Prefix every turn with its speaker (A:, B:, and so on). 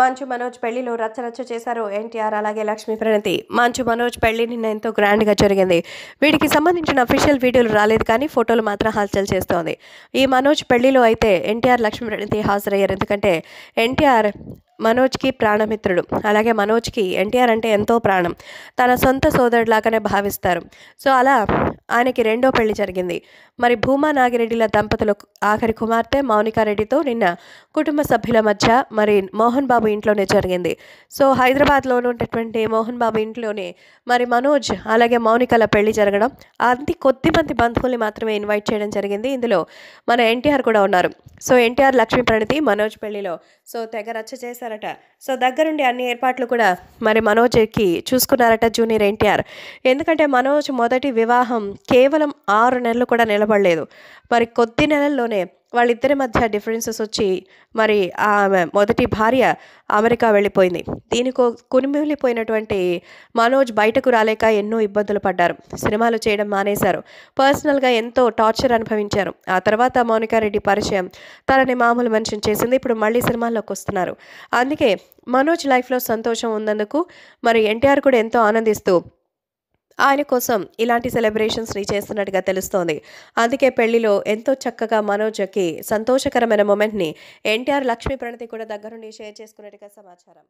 A: మంచు మనోజ్ పెళ్లిలో రచ్చరచ్చ చేశారు ఎన్టీఆర్ అలాగే లక్ష్మీ ప్రణతి మంచు మనోజ్ పెళ్లి నిన్న ఎంతో గ్రాండ్గా జరిగింది వీటికి సంబంధించిన అఫీషియల్ వీడియోలు రాలేదు కానీ ఫోటోలు మాత్రం హాల్చల్ చేస్తోంది ఈ మనోజ్ పెళ్లిలో అయితే ఎన్టీఆర్ లక్ష్మీ ప్రణతి హాజరయ్యారు ఎందుకంటే ఎన్టీఆర్ మనోజ్కి ప్రాణమిత్రుడు అలాగే మనోజ్కి ఎన్టీఆర్ అంటే ఎంతో ప్రాణం తన సొంత సోదరులాగానే భావిస్తారు సో అలా ఆయనకి రెండో పెళ్లి జరిగింది మరి భూమా నాగిరెడ్డిల దంపతుల ఆఖరి కుమార్తె మౌనికారెడ్డితో నిన్న కుటుంబ సభ్యుల మధ్య మరి మోహన్ బాబు ఇంట్లోనే జరిగింది సో హైదరాబాద్లో ఉన్నటువంటి మోహన్ బాబు ఇంట్లోనే మరి మనోజ్ అలాగే మౌనికల పెళ్లి జరగడం అంతి మంది బంధువుల్ని మాత్రమే ఇన్వైట్ చేయడం జరిగింది ఇందులో మన ఎన్టీఆర్ కూడా ఉన్నారు సో ఎన్టీఆర్ లక్ష్మీ ప్రణితి మనోజ్ పెళ్లిలో సో తెగ రచ్చ చేశారు చేశారట సో దగ్గరుండి అన్ని ఏర్పాట్లు కూడా మరి మనోజ్కి చూసుకున్నారట జూనియర్ ఎన్టీఆర్ ఎందుకంటే మనోజ్ మొదటి వివాహం కేవలం ఆరు నెలలు కూడా నిలబడలేదు మరి కొద్ది నెలల్లోనే వాళ్ళిద్దరి మధ్య డిఫరెన్సెస్ వచ్చి మరి ఆమె మొదటి భార్య అమెరికా వెళ్ళిపోయింది దీనికో కునిమిలిపోయినటువంటి మనోజ్ బయటకు రాలేక ఎన్నో ఇబ్బందులు పడ్డారు సినిమాలు చేయడం మానేశారు పర్సనల్గా ఎంతో టార్చర్ అనుభవించారు ఆ తర్వాత మౌనికారెడ్డి పరిచయం తనని మామూలు మనిషిని చేసింది ఇప్పుడు మళ్ళీ సినిమాల్లోకి వస్తున్నారు అందుకే మనోజ్ లైఫ్లో సంతోషం ఉన్నందుకు మరి ఎన్టీఆర్ కూడా ఎంతో ఆనందిస్తూ ఆయన కోసం ఇలాంటి సెలబ్రేషన్స్ని చేస్తున్నట్టుగా తెలుస్తోంది అందుకే పెళ్లిలో ఎంతో చక్కగా మనోజకి సంతోషకరమైన మూమెంట్ని ఎన్టీఆర్ లక్ష్మీ ప్రణతి కూడా దగ్గరుండి షేర్ చేసుకున్నట్టుగా సమాచారం